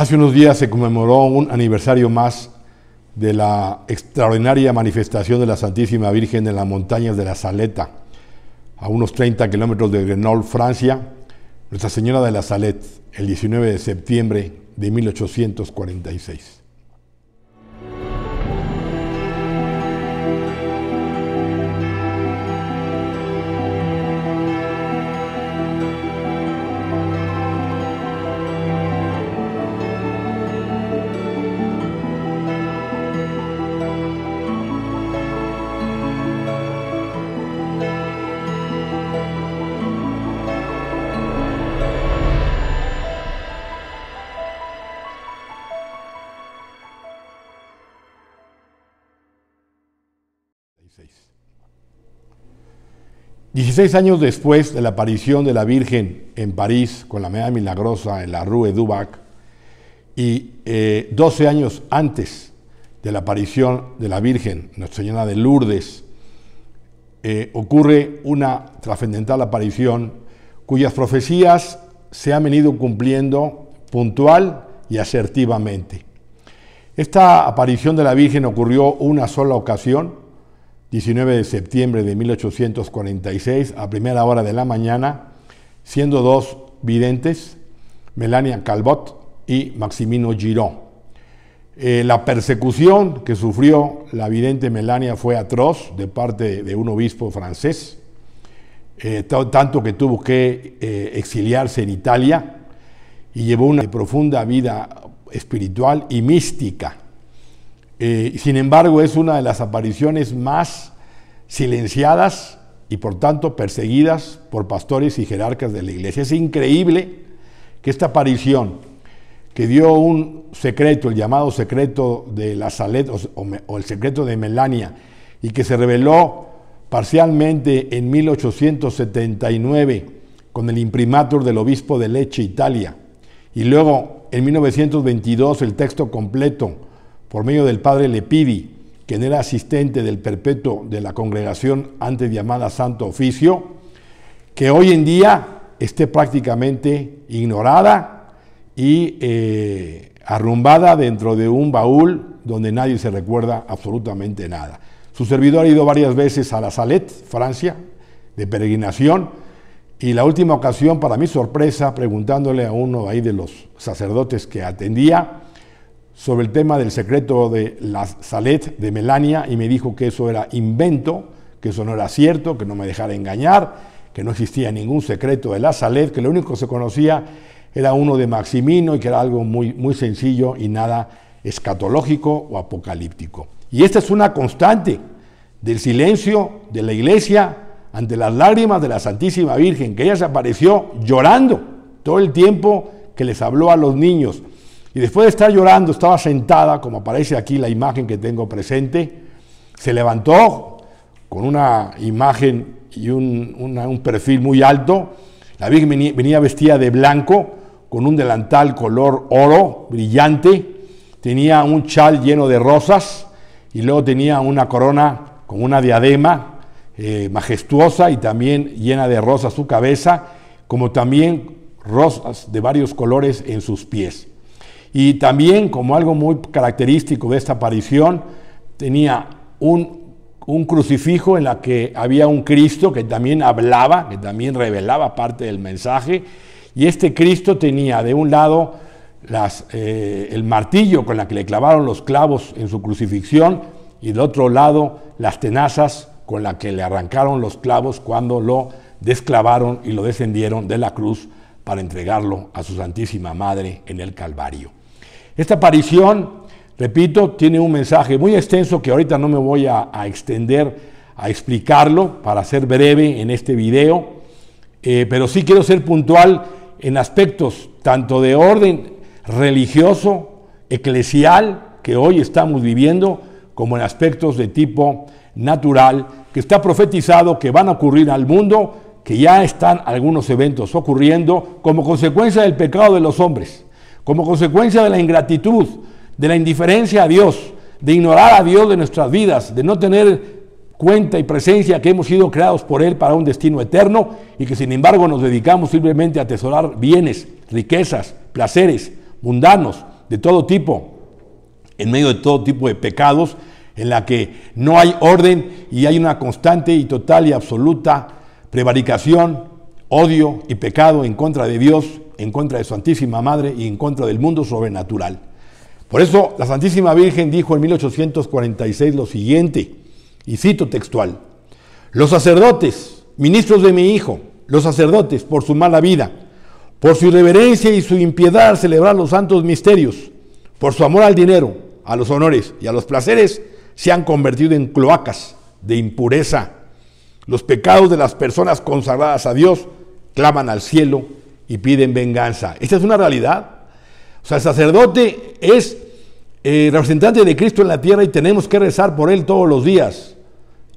Hace unos días se conmemoró un aniversario más de la extraordinaria manifestación de la Santísima Virgen en las montañas de la Saleta, a unos 30 kilómetros de Grenoble, Francia, Nuestra Señora de la Salet, el 19 de septiembre de 1846. 16 años después de la aparición de la Virgen en París con la media milagrosa en la Rue Dubac y 12 eh, años antes de la aparición de la Virgen, Nuestra Señora de Lourdes, eh, ocurre una trascendental aparición cuyas profecías se han venido cumpliendo puntual y asertivamente. Esta aparición de la Virgen ocurrió una sola ocasión, 19 de septiembre de 1846, a primera hora de la mañana, siendo dos videntes, Melania Calbot y Maximino Giró. Eh, la persecución que sufrió la vidente Melania fue atroz de parte de un obispo francés, eh, tanto que tuvo que eh, exiliarse en Italia y llevó una profunda vida espiritual y mística. Eh, sin embargo, es una de las apariciones más silenciadas y por tanto perseguidas por pastores y jerarcas de la iglesia. Es increíble que esta aparición, que dio un secreto, el llamado secreto de la Salet o, o el secreto de Melania, y que se reveló parcialmente en 1879 con el imprimatur del obispo de Leche, Italia, y luego en 1922 el texto completo por medio del padre Lepidi, quien era asistente del perpetuo de la congregación antes llamada Santo Oficio, que hoy en día esté prácticamente ignorada y eh, arrumbada dentro de un baúl donde nadie se recuerda absolutamente nada. Su servidor ha ido varias veces a la Salette, Francia, de peregrinación, y la última ocasión, para mi sorpresa, preguntándole a uno ahí de los sacerdotes que atendía, sobre el tema del secreto de la Salet de Melania y me dijo que eso era invento, que eso no era cierto, que no me dejara engañar, que no existía ningún secreto de la Salet, que lo único que se conocía era uno de Maximino y que era algo muy, muy sencillo y nada escatológico o apocalíptico. Y esta es una constante del silencio de la iglesia ante las lágrimas de la Santísima Virgen, que ella se apareció llorando todo el tiempo que les habló a los niños. Y después de estar llorando, estaba sentada, como aparece aquí la imagen que tengo presente, se levantó con una imagen y un, perfil muy alto. La Virgen venía, vestida de blanco, con un delantal color oro, brillante. Tenía un chal lleno de rosas y luego tenía una corona con una diadema eh, majestuosa y también llena de rosas su cabeza, como también rosas de varios colores en sus pies. Y también, como algo muy característico de esta aparición, tenía un, crucifijo en la que había un Cristo que también hablaba, que también revelaba parte del mensaje. Y este Cristo tenía de un lado eh, el martillo con la que le clavaron los clavos en su crucifixión y de otro lado las tenazas con la que le arrancaron los clavos cuando lo desclavaron y lo descendieron de la cruz para entregarlo a su Santísima Madre en el Calvario. Esta aparición, repito, tiene un mensaje muy extenso que ahorita no me voy a, extender a explicarlo para ser breve en este video, eh, pero sí quiero ser puntual en aspectos tanto de orden religioso, eclesial, que hoy estamos viviendo, como en aspectos de tipo natural, que está profetizado que van a ocurrir al mundo, que ya están algunos eventos ocurriendo como consecuencia del pecado de los hombres como consecuencia de la ingratitud, de la indiferencia a Dios, de ignorar a Dios de nuestras vidas, de no tener cuenta y presencia que hemos sido creados por Él para un destino eterno y que sin embargo nos dedicamos simplemente a atesorar bienes, riquezas, placeres mundanos de todo tipo, en medio de todo tipo de pecados en la que no hay orden y hay una constante y total y absoluta prevaricación, odio y pecado en contra de Dios en contra de su Santísima Madre y en contra del mundo sobrenatural. Por eso la Santísima Virgen dijo en 1846 lo siguiente, y cito textual, los sacerdotes, ministros de mi hijo, los sacerdotes, por su mala vida, por su irreverencia y su impiedad al celebrar los santos misterios, por su amor al dinero, a los honores y a los placeres, se han convertido en cloacas de impureza. Los pecados de las personas consagradas a Dios claman al cielo y piden venganza. Esta es una realidad. O sea, el sacerdote es eh, representante de Cristo en la tierra y tenemos que rezar por él todos los días.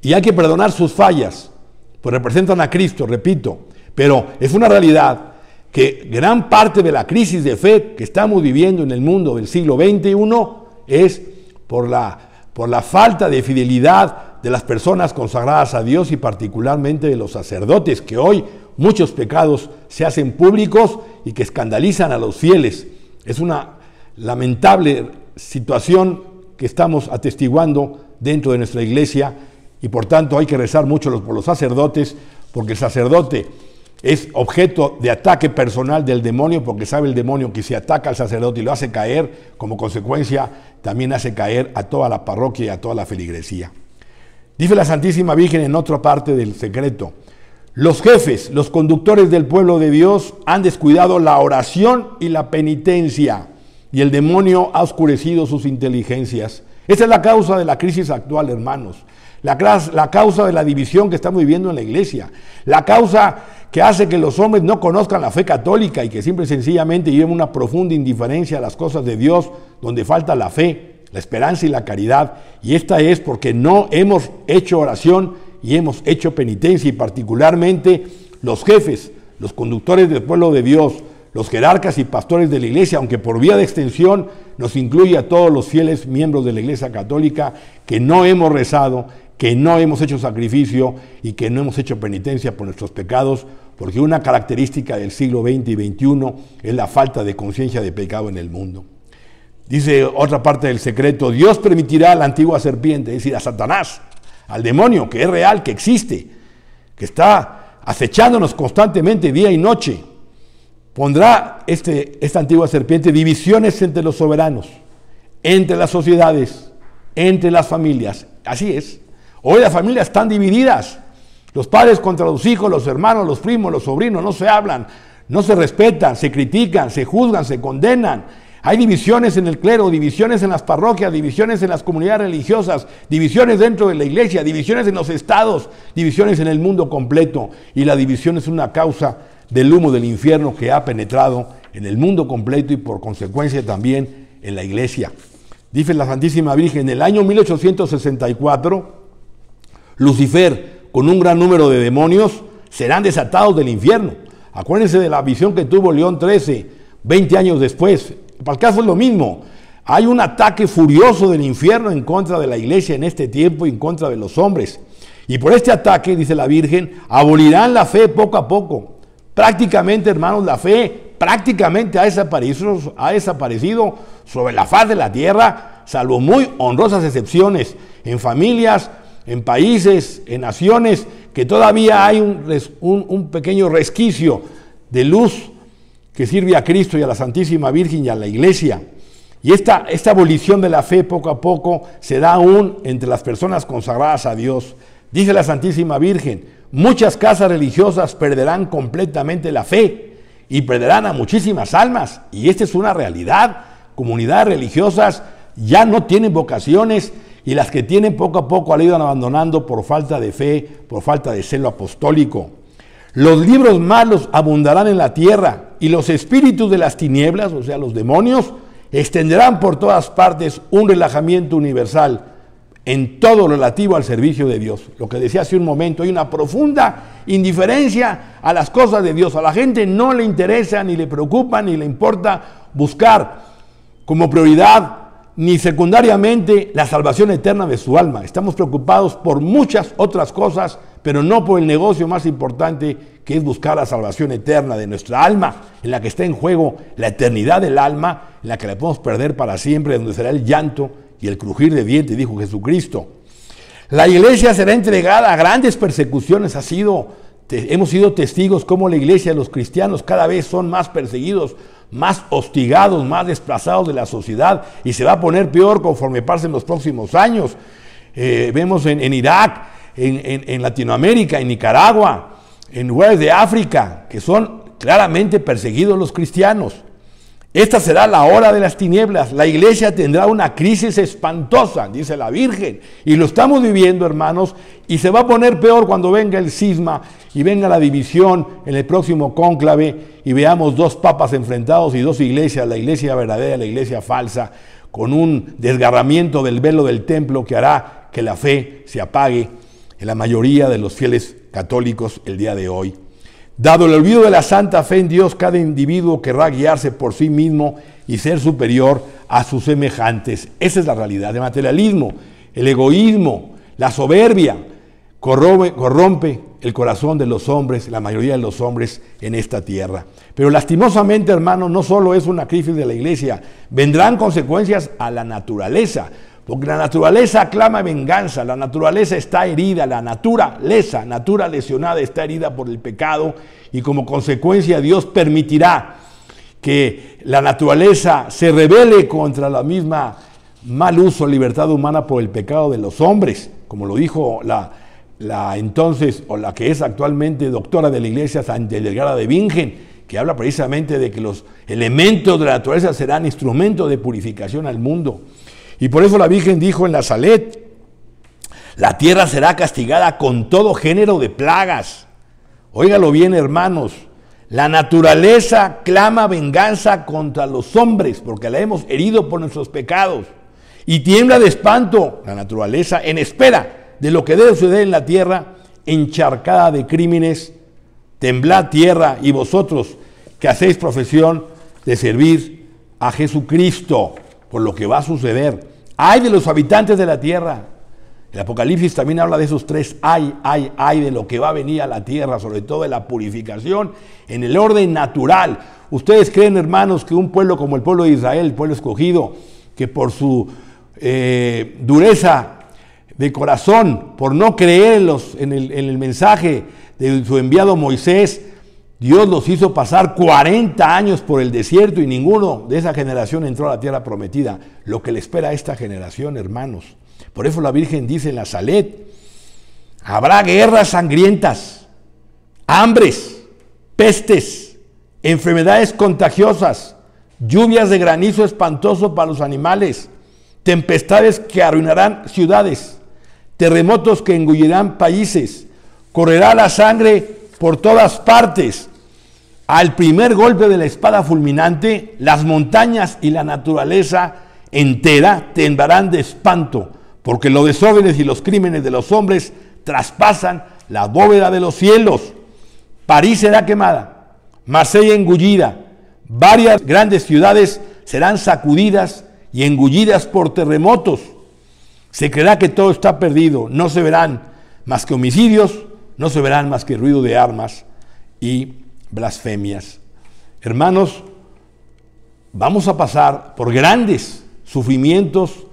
Y hay que perdonar sus fallas, pues representan a Cristo, repito. Pero es una realidad que gran parte de la crisis de fe que estamos viviendo en el mundo del siglo XXI es por la, por la falta de fidelidad de las personas consagradas a Dios y particularmente de los sacerdotes que hoy muchos pecados se hacen públicos y que escandalizan a los fieles. Es una lamentable situación que estamos atestiguando dentro de nuestra iglesia y por tanto hay que rezar mucho por los sacerdotes porque el sacerdote es objeto de ataque personal del demonio porque sabe el demonio que si ataca al sacerdote y lo hace caer, como consecuencia también hace caer a toda la parroquia y a toda la feligresía. Dice la Santísima Virgen en otra parte del secreto, los jefes, los conductores del pueblo de Dios han descuidado la oración y la penitencia y el demonio ha oscurecido sus inteligencias. Esa es la causa de la crisis actual, hermanos. La, la, causa de la división que estamos viviendo en la iglesia. La causa que hace que los hombres no conozcan la fe católica y que siempre sencillamente lleven una profunda indiferencia a las cosas de Dios, donde falta la fe, la esperanza y la caridad. Y esta es porque no hemos hecho oración y hemos hecho penitencia y particularmente los jefes, los conductores del pueblo de Dios, los jerarcas y pastores de la iglesia, aunque por vía de extensión nos incluye a todos los fieles miembros de la iglesia católica que no hemos rezado, que no hemos hecho sacrificio y que no hemos hecho penitencia por nuestros pecados, porque una característica del siglo XX y XXI es la falta de conciencia de pecado en el mundo. Dice otra parte del secreto, Dios permitirá a la antigua serpiente, es decir, a Satanás, al demonio que es real, que existe, que está acechándonos constantemente día y noche. Pondrá este, esta antigua serpiente divisiones entre los soberanos, entre las sociedades, entre las familias. Así es. Hoy las familias están divididas. Los padres contra los hijos, los hermanos, los primos, los sobrinos, no se hablan, no se respetan, se critican, se juzgan, se condenan. Hay divisiones en el clero, divisiones en las parroquias, divisiones en las comunidades religiosas, divisiones dentro de la iglesia, divisiones en los estados, divisiones en el mundo completo. Y la división es una causa del humo del infierno que ha penetrado en el mundo completo y por consecuencia también en la iglesia. Dice la Santísima Virgen, en el año 1864, Lucifer, con un gran número de demonios, serán desatados del infierno. Acuérdense de la visión que tuvo León XIII, 20 años después, para el caso es lo mismo. Hay un ataque furioso del infierno en contra de la iglesia en este tiempo y en contra de los hombres. Y por este ataque, dice la Virgen, abolirán la fe poco a poco. Prácticamente, hermanos, la fe prácticamente ha desaparecido, sobre la faz de la tierra, salvo muy honrosas excepciones en familias, en países, en naciones, que todavía hay un pequeño resquicio de luz que sirve a Cristo y a la Santísima Virgen y a la Iglesia. Y esta, esta abolición de la fe poco a poco se da aún entre las personas consagradas a Dios. Dice la Santísima Virgen, muchas casas religiosas perderán completamente la fe y perderán a muchísimas almas. Y esta es una realidad. Comunidades religiosas ya no tienen vocaciones y las que tienen poco a poco la iban abandonando por falta de fe, por falta de celo apostólico. Los libros malos abundarán en la tierra y los espíritus de las tinieblas, o sea, los demonios, extenderán por todas partes un relajamiento universal en todo lo relativo al servicio de Dios. Lo que decía hace un momento, hay una profunda indiferencia a las cosas de Dios. A la gente no le interesa, ni le preocupa, ni le importa buscar como prioridad ni secundariamente la salvación eterna de su alma. Estamos preocupados por muchas otras cosas, pero no por el negocio más importante que es buscar la salvación eterna de nuestra alma, en la que está en juego la eternidad del alma, en la que la podemos perder para siempre, donde será el llanto y el crujir de dientes, dijo Jesucristo. La iglesia será entregada a grandes persecuciones, ha sido, hemos sido testigos como la iglesia, los cristianos cada vez son más perseguidos más hostigados, más desplazados de la sociedad y se va a poner peor conforme pasen los próximos años. Eh, vemos en, Irak, en, en, Latinoamérica, en Nicaragua, en lugares de África, que son claramente perseguidos los cristianos. Esta será la hora de las tinieblas. La iglesia tendrá una crisis espantosa, dice la Virgen. Y lo estamos viviendo, hermanos. Y se va a poner peor cuando venga el cisma y venga la división en el próximo cónclave y veamos dos papas enfrentados y dos iglesias, la iglesia verdadera y la iglesia falsa, con un desgarramiento del velo del templo que hará que la fe se apague en la mayoría de los fieles católicos el día de hoy. Dado el olvido de la santa fe en Dios, cada individuo querrá guiarse por sí mismo y ser superior a sus semejantes. Esa es la realidad. El materialismo, el egoísmo, la soberbia corrompe, corrompe el corazón de los hombres, la mayoría de los hombres en esta tierra. Pero lastimosamente, hermano, no solo es una crisis de la iglesia, vendrán consecuencias a la naturaleza. Porque la naturaleza clama venganza, la naturaleza está herida, la naturaleza, natura lesionada está herida por el pecado y como consecuencia Dios permitirá que la naturaleza se revele contra la misma mal uso, libertad humana por el pecado de los hombres, como lo dijo la, entonces o la que es actualmente doctora de la iglesia Santa Delgada de Vingen, que habla precisamente de que los elementos de la naturaleza serán instrumentos de purificación al mundo. Y por eso la Virgen dijo en la Salet, la tierra será castigada con todo género de plagas. Óigalo bien, hermanos. La naturaleza clama venganza contra los hombres porque la hemos herido por nuestros pecados. Y tiembla de espanto la naturaleza en espera de lo que debe suceder en la tierra encharcada de crímenes. Temblad tierra y vosotros que hacéis profesión de servir a Jesucristo por lo que va a suceder. Ay de los habitantes de la tierra. El Apocalipsis también habla de esos tres ay, ay, ay de lo que va a venir a la tierra, sobre todo de la purificación en el orden natural. Ustedes creen, hermanos, que un pueblo como el pueblo de Israel, el pueblo escogido, que por su eh, dureza de corazón, por no creer en el mensaje de su enviado Moisés, Dios los hizo pasar 40 años por el desierto y ninguno de esa generación entró a la tierra prometida. Lo que le espera a esta generación, hermanos. Por eso la Virgen dice en la Salet, habrá guerras sangrientas, hambres, pestes, enfermedades contagiosas, lluvias de granizo espantoso para los animales, tempestades que arruinarán ciudades, terremotos que engullirán países, correrá la sangre por todas partes al primer golpe de la espada fulminante, las montañas y la naturaleza entera tendrán de espanto, porque los desórdenes y los crímenes de los hombres traspasan la bóveda de los cielos. París será quemada, Marsella engullida, varias grandes ciudades serán sacudidas y engullidas por terremotos. Se creerá que todo está perdido, no se verán más que homicidios, no se verán más que ruido de armas y blasfemias. Hermanos, vamos a pasar por grandes sufrimientos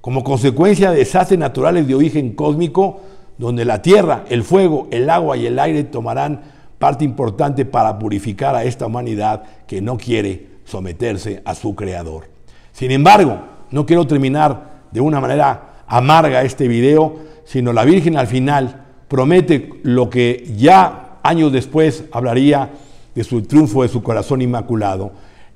como consecuencia de desastres naturales de origen cósmico, donde la tierra, el fuego, el agua y el aire tomarán parte importante para purificar a esta humanidad que no quiere someterse a su creador. Sin embargo, no quiero terminar de una manera amarga este video, sino la Virgen al final promete lo que ya Años después hablaría de su triunfo, de su corazón inmaculado.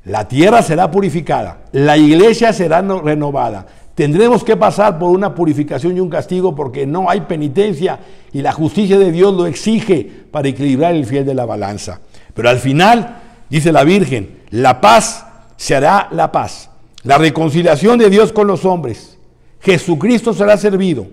La tierra será purificada, la iglesia será renovada. Tendremos que pasar por una purificación y un castigo porque no hay penitencia y la justicia de Dios lo exige para equilibrar el fiel de la balanza. Pero al final, dice la Virgen, la paz será la paz, la reconciliación de Dios con los hombres. Jesucristo será servido,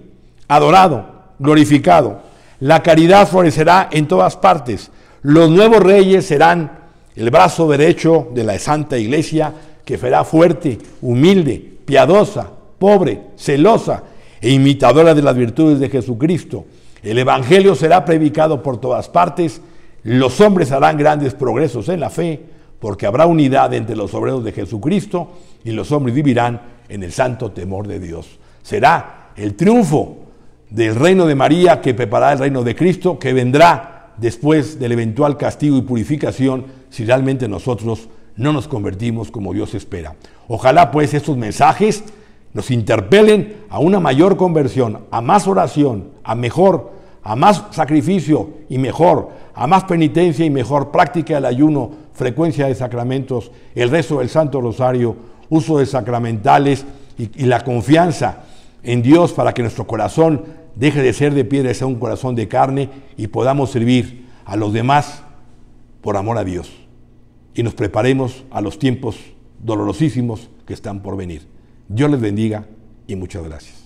adorado, glorificado la caridad florecerá en todas partes. Los nuevos reyes serán el brazo derecho de la Santa Iglesia, que será fuerte, humilde, piadosa, pobre, celosa e imitadora de las virtudes de Jesucristo. El Evangelio será predicado por todas partes. Los hombres harán grandes progresos en la fe, porque habrá unidad entre los obreros de Jesucristo y los hombres vivirán en el santo temor de Dios. Será el triunfo del reino de María que preparará el reino de Cristo que vendrá después del eventual castigo y purificación si realmente nosotros no nos convertimos como Dios espera. Ojalá pues estos mensajes nos interpelen a una mayor conversión, a más oración, a mejor, a más sacrificio y mejor, a más penitencia y mejor práctica del ayuno, frecuencia de sacramentos, el resto del Santo Rosario, uso de sacramentales y, y la confianza en Dios para que nuestro corazón deje de ser de piedra y sea un corazón de carne y podamos servir a los demás por amor a Dios y nos preparemos a los tiempos dolorosísimos que están por venir. Dios les bendiga y muchas gracias.